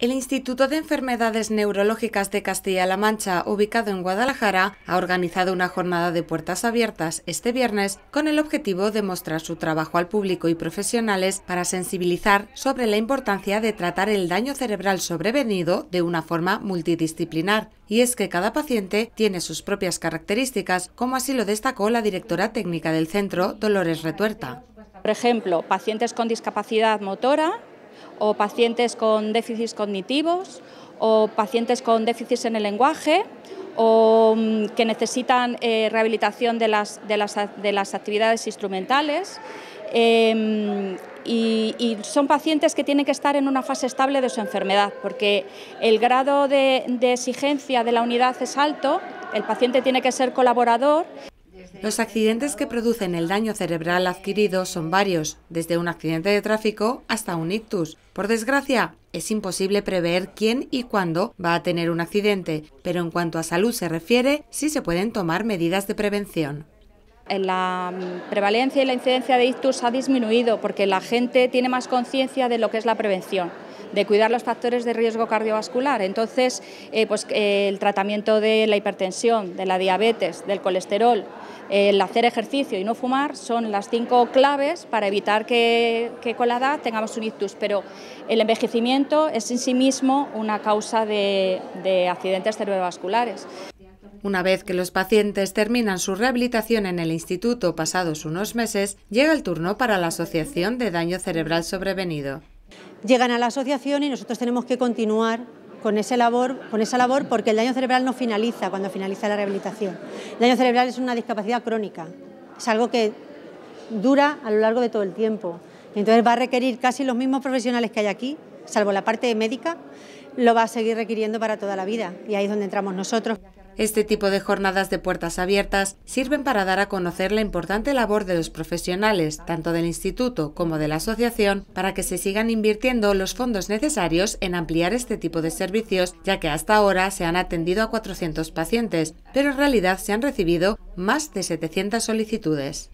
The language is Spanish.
El Instituto de Enfermedades Neurológicas de Castilla-La Mancha, ubicado en Guadalajara, ha organizado una jornada de puertas abiertas este viernes con el objetivo de mostrar su trabajo al público y profesionales para sensibilizar sobre la importancia de tratar el daño cerebral sobrevenido de una forma multidisciplinar. Y es que cada paciente tiene sus propias características, como así lo destacó la directora técnica del centro, Dolores Retuerta. Por ejemplo, pacientes con discapacidad motora, o pacientes con déficits cognitivos o pacientes con déficits en el lenguaje o mm, que necesitan eh, rehabilitación de las, actividades instrumentales. Em, y, son pacientes que tienen que estar en una fase estable de su enfermedad, porque el grado de exigencia de la unidad es alto, el paciente tiene que ser colaborador. Los accidentes que producen el daño cerebral adquirido son varios, desde un accidente de tráfico hasta un ictus. Por desgracia, es imposible prever quién y cuándo va a tener un accidente, pero en cuanto a salud se refiere, sí se pueden tomar medidas de prevención la prevalencia y la incidencia de ictus ha disminuido porque la gente tiene más conciencia de lo que es la prevención de cuidar los factores de riesgo cardiovascular. Entonces, eh, pues, eh, el tratamiento de la hipertensión, de la diabetes, del colesterol, el hacer ejercicio y no fumar son las cinco claves para evitar que, con la edad tengamos un ictus, pero el envejecimiento es en sí mismo una causa de, de accidentes cerebrovasculares. Una vez que los pacientes terminan su rehabilitación en el instituto pasados unos meses, llega el turno para la Asociación de Daño Cerebral Sobrevenido llegan a la asociación y nosotros tenemos que continuar con, ese labor, con esa labor porque el daño cerebral no finaliza cuando finaliza la rehabilitación. El daño cerebral es una discapacidad crónica, es algo que dura a lo largo de todo el tiempo. Entonces va a requerir casi los mismos profesionales que hay aquí, salvo la parte médica, lo va a seguir requiriendo para toda la vida y ahí es donde entramos nosotros. Este tipo de jornadas de puertas abiertas sirven para dar a conocer la importante labor de los profesionales, tanto del instituto como de la asociación, para que se sigan invirtiendo los fondos necesarios en ampliar este tipo de servicios, ya que hasta ahora se han atendido a 400 pacientes, pero en realidad se han recibido más de 700 solicitudes.